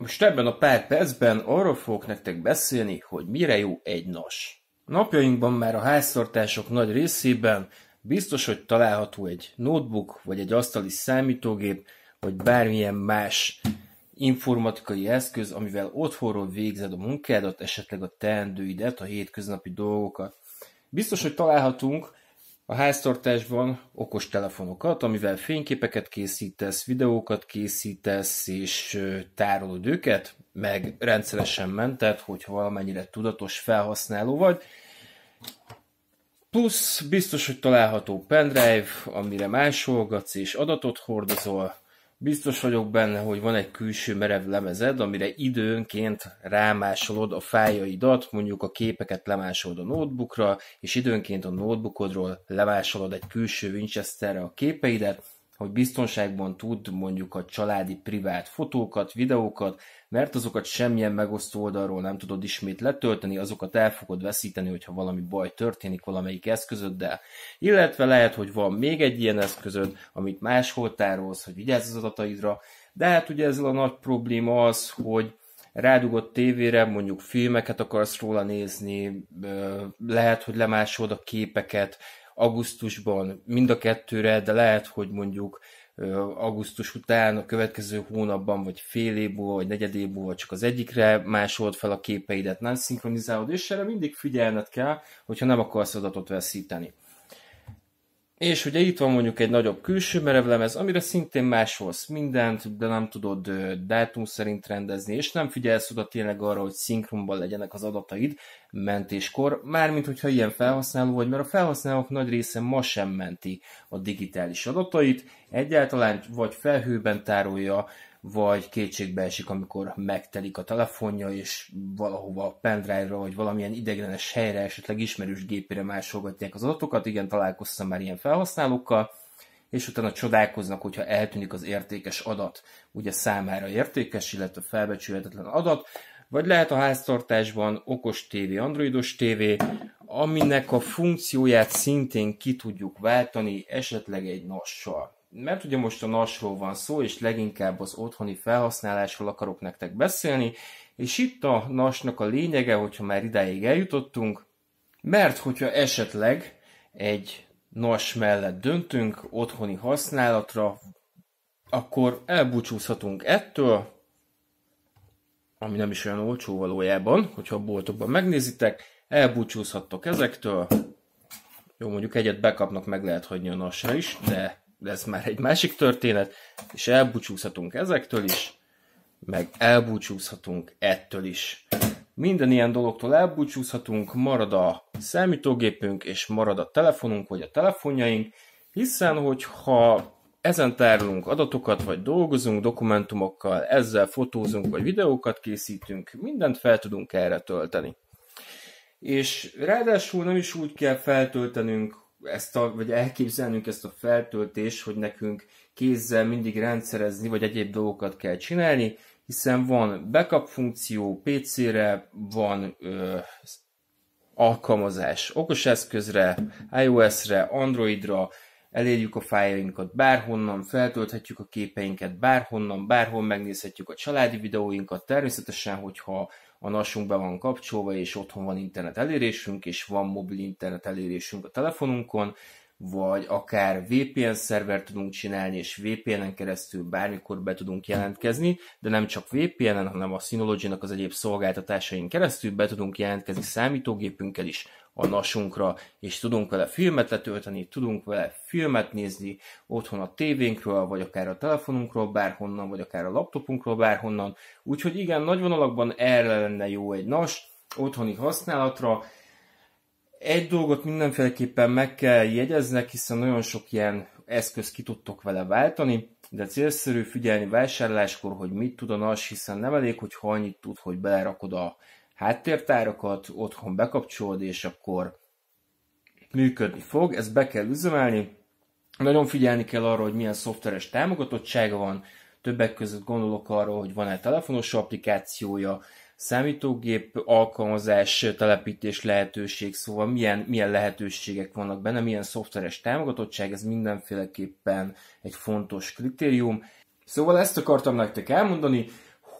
Most ebben a pár percben arról fogok nektek beszélni, hogy mire jó egy nas. Napjainkban már a háztartások nagy részében biztos, hogy található egy notebook, vagy egy asztali számítógép, vagy bármilyen más informatikai eszköz, amivel otthonról végzed a munkádat, esetleg a teendőidet, a hétköznapi dolgokat. Biztos, hogy találhatunk a háztartásban okos telefonokat, amivel fényképeket készítesz, videókat készítesz, és tárolod őket, meg rendszeresen mented, hogyha valamennyire tudatos felhasználó vagy. Plusz biztos, hogy található pendrive, amire másolgatsz és adatot hordozol, Biztos vagyok benne, hogy van egy külső merev lemezed, amire időnként rámásolod a fájaidat, mondjuk a képeket lemásolod a notebookra, és időnként a notebookodról lemásolod egy külső Winchesterre a képeidet, hogy biztonságban tud mondjuk a családi privát fotókat, videókat, mert azokat semmilyen megosztó oldalról nem tudod ismét letölteni, azokat el fogod veszíteni, hogyha valami baj történik valamelyik eszközöddel. Illetve lehet, hogy van még egy ilyen eszközöd, amit máshol tárolsz, hogy vigyázz az adataidra, de hát ugye ezzel a nagy probléma az, hogy rádugott tévére, mondjuk filmeket akarsz róla nézni, lehet, hogy lemásolod a képeket, augusztusban mind a kettőre, de lehet, hogy mondjuk augusztus után, a következő hónapban, vagy fél év múlva, vagy negyed év múlva csak az egyikre másolt fel a képeidet, nem szinkronizálod, és erre mindig figyelned kell, hogyha nem akarsz adatot veszíteni. És ugye itt van mondjuk egy nagyobb külső merevlemez, amire szintén másolsz mindent, de nem tudod dátum szerint rendezni, és nem figyelsz oda tényleg arra, hogy szinkronban legyenek az adataid mentéskor, mármint hogyha ilyen felhasználó vagy, mert a felhasználók nagy része ma sem menti a digitális adatait, egyáltalán vagy felhőben tárolja, vagy kétségbe esik, amikor megtelik a telefonja, és valahova pendrive-ra, vagy valamilyen ideiglenes helyre, esetleg ismerős gépére másolgatják az adatokat. Igen, találkoztam már ilyen felhasználókkal, és utána csodálkoznak, hogyha eltűnik az értékes adat, ugye számára értékes, illetve felbecsülhetetlen adat, vagy lehet a háztartásban okos tévé, androidos tévé, aminek a funkcióját szintén ki tudjuk váltani, esetleg egy nassal mert ugye most a nasról van szó, és leginkább az otthoni felhasználásról akarok nektek beszélni, és itt a nasnak a lényege, hogyha már idáig eljutottunk, mert hogyha esetleg egy nas mellett döntünk otthoni használatra, akkor elbúcsúzhatunk ettől, ami nem is olyan olcsó valójában, hogyha a boltokban megnézitek, elbúcsúzhattok ezektől, jó, mondjuk egyet bekapnak, meg lehet hagyni a nasra is, de de ez már egy másik történet, és elbúcsúzhatunk ezektől is, meg elbúcsúzhatunk ettől is. Minden ilyen dologtól elbúcsúzhatunk, marad a számítógépünk, és marad a telefonunk, vagy a telefonjaink, hiszen hogyha ezen tárolunk adatokat, vagy dolgozunk dokumentumokkal, ezzel fotózunk, vagy videókat készítünk, mindent fel tudunk erre tölteni. És ráadásul nem is úgy kell feltöltenünk, ezt a, vagy elképzelnünk ezt a feltöltést, hogy nekünk kézzel mindig rendszerezni, vagy egyéb dolgokat kell csinálni, hiszen van backup funkció PC-re, van ö, alkalmazás okoseszközre, iOS-re, Androidra, elérjük a fájlainkat bárhonnan, feltölthetjük a képeinket bárhonnan, bárhol megnézhetjük a családi videóinkat, természetesen, hogyha a nasunk be van kapcsolva, és otthon van internet elérésünk, és van mobil internet elérésünk a telefonunkon, vagy akár VPN szervert tudunk csinálni, és VPN-en keresztül bármikor be tudunk jelentkezni, de nem csak VPN-en, hanem a Synology-nak az egyéb szolgáltatásain keresztül be tudunk jelentkezni számítógépünkkel is a nasunkra, és tudunk vele filmet letölteni, tudunk vele filmet nézni otthon a tévénkről, vagy akár a telefonunkról bárhonnan, vagy akár a laptopunkról bárhonnan. Úgyhogy igen, nagy vonalakban erre lenne jó egy nas, otthoni használatra. Egy dolgot mindenféleképpen meg kell jegyeznek, hiszen nagyon sok ilyen eszközt ki tudtok vele váltani, de célszerű figyelni vásárláskor, hogy mit tud a nas, hiszen nem elég, hogy annyit tud, hogy belerakod a háttértárakat, otthon bekapcsolod, és akkor működni fog, ezt be kell üzemelni. Nagyon figyelni kell arra, hogy milyen szoftveres támogatottsága van, többek között gondolok arra, hogy van-e telefonos applikációja, számítógép alkalmazás, telepítés lehetőség, szóval milyen, milyen lehetőségek vannak benne, milyen szoftveres támogatottság, ez mindenféleképpen egy fontos kritérium. Szóval ezt akartam nektek elmondani,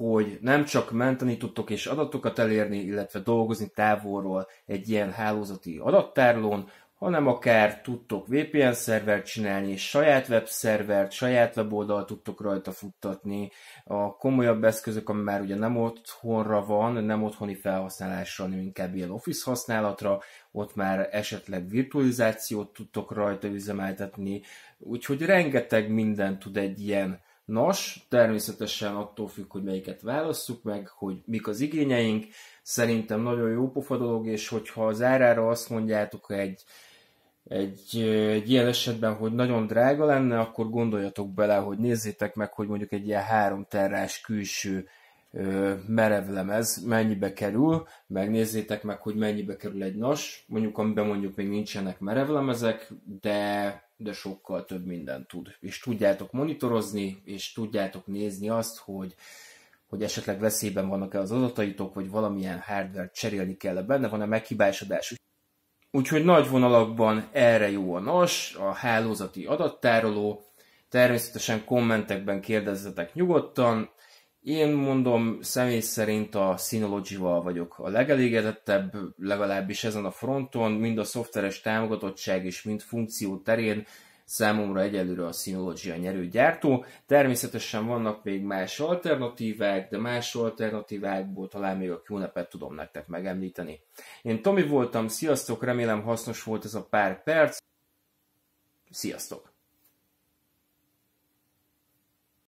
hogy nem csak menteni tudtok és adatokat elérni, illetve dolgozni távolról egy ilyen hálózati adattárlón, hanem akár tudtok VPN szervert csinálni, és saját webszervert, saját weboldalt tudtok rajta futtatni. A komolyabb eszközök, ami már ugye nem otthonra van, nem otthoni felhasználásra, hanem inkább ilyen office használatra, ott már esetleg virtualizációt tudtok rajta üzemeltetni, úgyhogy rengeteg minden tud egy ilyen Nos, természetesen attól függ, hogy melyiket válasszuk meg, hogy mik az igényeink. Szerintem nagyon jó pofa dolog, és hogyha az árára azt mondjátok egy, egy, egy ilyen esetben, hogy nagyon drága lenne, akkor gondoljatok bele, hogy nézzétek meg, hogy mondjuk egy ilyen három terrás külső ö, merevlemez mennyibe kerül, megnézzétek meg, hogy mennyibe kerül egy nas, mondjuk amiben mondjuk még nincsenek merevlemezek, de de sokkal több mindent tud. És tudjátok monitorozni, és tudjátok nézni azt, hogy hogy esetleg veszélyben vannak-e az adataitok, vagy valamilyen hardware cserélni kell e benne, van-e meghibásodás. Úgyhogy nagy vonalakban erre jó a NAS, a hálózati adattároló, természetesen kommentekben kérdezzetek nyugodtan, én mondom, személy szerint a synology vagyok a legelégedettebb, legalábbis ezen a fronton, mind a szoftveres támogatottság és mind funkció terén számomra egyelőre a Synology a nyerő gyártó. Természetesen vannak még más alternatívák, de más alternatívákból talán még a QNAP-et tudom nektek megemlíteni. Én Tomi voltam, sziasztok, remélem hasznos volt ez a pár perc. Sziasztok!